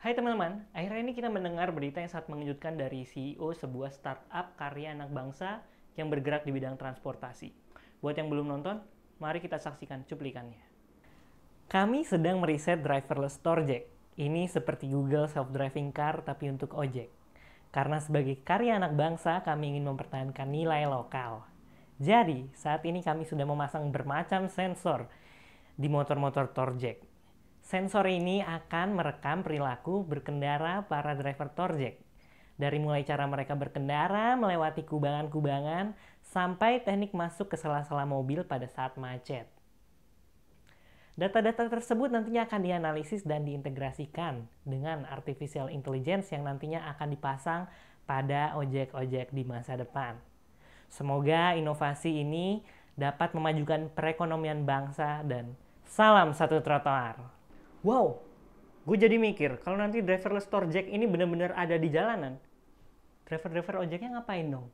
Hai teman-teman, akhirnya ini kita mendengar berita yang sangat mengejutkan dari CEO sebuah startup karya anak bangsa yang bergerak di bidang transportasi. Buat yang belum nonton, mari kita saksikan cuplikannya. Kami sedang meriset driverless Torjek. Ini seperti Google self-driving car tapi untuk ojek. Karena sebagai karya anak bangsa, kami ingin mempertahankan nilai lokal. Jadi, saat ini kami sudah memasang bermacam sensor di motor-motor Torjek Sensor ini akan merekam perilaku berkendara para driver Torjek. Dari mulai cara mereka berkendara, melewati kubangan-kubangan, sampai teknik masuk ke sela-sela mobil pada saat macet. Data-data tersebut nantinya akan dianalisis dan diintegrasikan dengan artificial intelligence yang nantinya akan dipasang pada ojek-ojek di masa depan. Semoga inovasi ini dapat memajukan perekonomian bangsa dan salam satu trotoar wow gue jadi mikir kalau nanti driverless store jack ini benar-benar ada di jalanan driver-driver ojeknya ngapain dong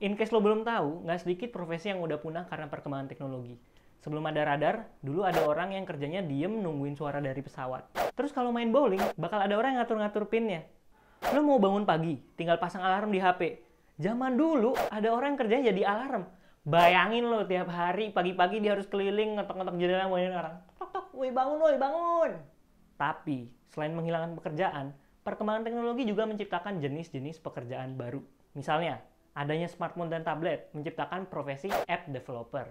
in case lo belum tahu nggak sedikit profesi yang udah punah karena perkembangan teknologi sebelum ada radar dulu ada orang yang kerjanya diem nungguin suara dari pesawat terus kalau main bowling bakal ada orang yang ngatur-ngatur pinnya lo mau bangun pagi tinggal pasang alarm di HP zaman dulu ada orang yang kerjanya jadi alarm bayangin lo tiap hari pagi-pagi dia harus keliling ngetok-ngetok jendela ngomongin orang woi bangun, woi bangun. Tapi, selain menghilangkan pekerjaan, perkembangan teknologi juga menciptakan jenis-jenis pekerjaan baru. Misalnya, adanya smartphone dan tablet menciptakan profesi app developer.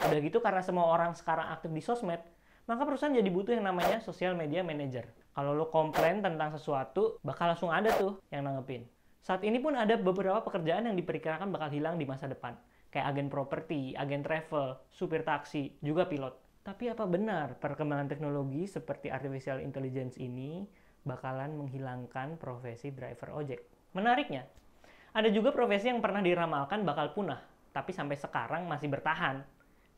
Udah gitu karena semua orang sekarang aktif di sosmed, maka perusahaan jadi butuh yang namanya social media manager. Kalau lo komplain tentang sesuatu, bakal langsung ada tuh yang nanggepin. Saat ini pun ada beberapa pekerjaan yang diperkirakan bakal hilang di masa depan. Kayak agen properti, agen travel, supir taksi, juga pilot. Tapi apa benar perkembangan teknologi seperti artificial intelligence ini bakalan menghilangkan profesi driver ojek? Menariknya, ada juga profesi yang pernah diramalkan bakal punah, tapi sampai sekarang masih bertahan.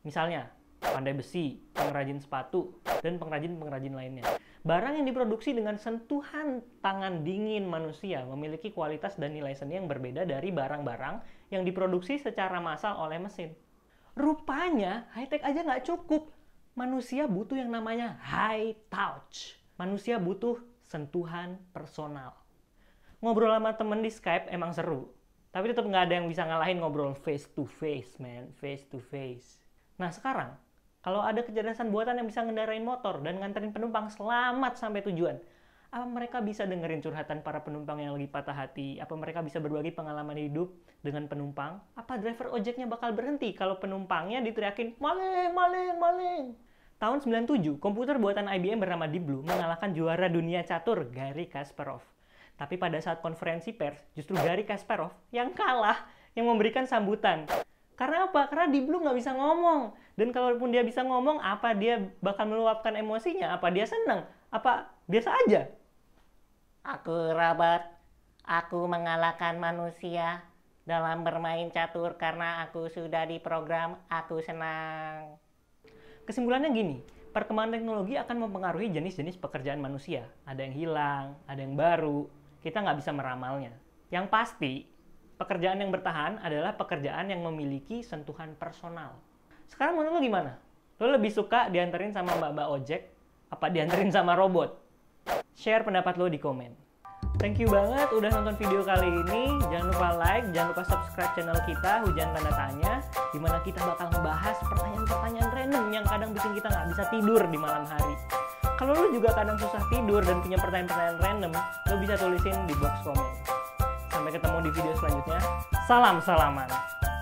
Misalnya, pandai besi, pengrajin sepatu, dan pengrajin-pengrajin lainnya. Barang yang diproduksi dengan sentuhan tangan dingin manusia memiliki kualitas dan nilai seni yang berbeda dari barang-barang yang diproduksi secara massal oleh mesin. Rupanya, high-tech aja nggak cukup manusia butuh yang namanya high touch. Manusia butuh sentuhan personal. Ngobrol sama temen di Skype emang seru, tapi tetap nggak ada yang bisa ngalahin ngobrol face to face, man, face to face. Nah sekarang, kalau ada kecerdasan buatan yang bisa ngendarain motor dan nganterin penumpang selamat sampai tujuan, apa ah, mereka bisa dengerin curhatan para penumpang yang lagi patah hati? Apa mereka bisa berbagi pengalaman hidup dengan penumpang? Apa driver ojeknya bakal berhenti kalau penumpangnya diteriakin maling, maling, maling? Tahun 97, komputer buatan IBM bernama Deep Blue mengalahkan juara dunia catur Gary Kasparov. Tapi pada saat konferensi pers, justru Gary Kasparov yang kalah yang memberikan sambutan. Karena apa? Karena Deep Blue nggak bisa ngomong. Dan kalaupun dia bisa ngomong, apa dia bakal meluapkan emosinya? Apa dia senang? Apa biasa aja? Aku Robert. Aku mengalahkan manusia dalam bermain catur karena aku sudah diprogram, aku senang. Kesimpulannya gini, perkembangan teknologi akan mempengaruhi jenis-jenis pekerjaan manusia. Ada yang hilang, ada yang baru, kita nggak bisa meramalnya. Yang pasti, pekerjaan yang bertahan adalah pekerjaan yang memiliki sentuhan personal. Sekarang menurut lo gimana? Lo lebih suka dianterin sama mbak-mbak ojek, apa dianterin sama robot? share pendapat lo di komen. Thank you banget udah nonton video kali ini. Jangan lupa like, jangan lupa subscribe channel kita Hujan Tanda Tanya, di kita bakal membahas pertanyaan-pertanyaan random yang kadang bikin kita nggak bisa tidur di malam hari. Kalau lo juga kadang susah tidur dan punya pertanyaan-pertanyaan random, lo bisa tulisin di box komen. Sampai ketemu di video selanjutnya. Salam salaman.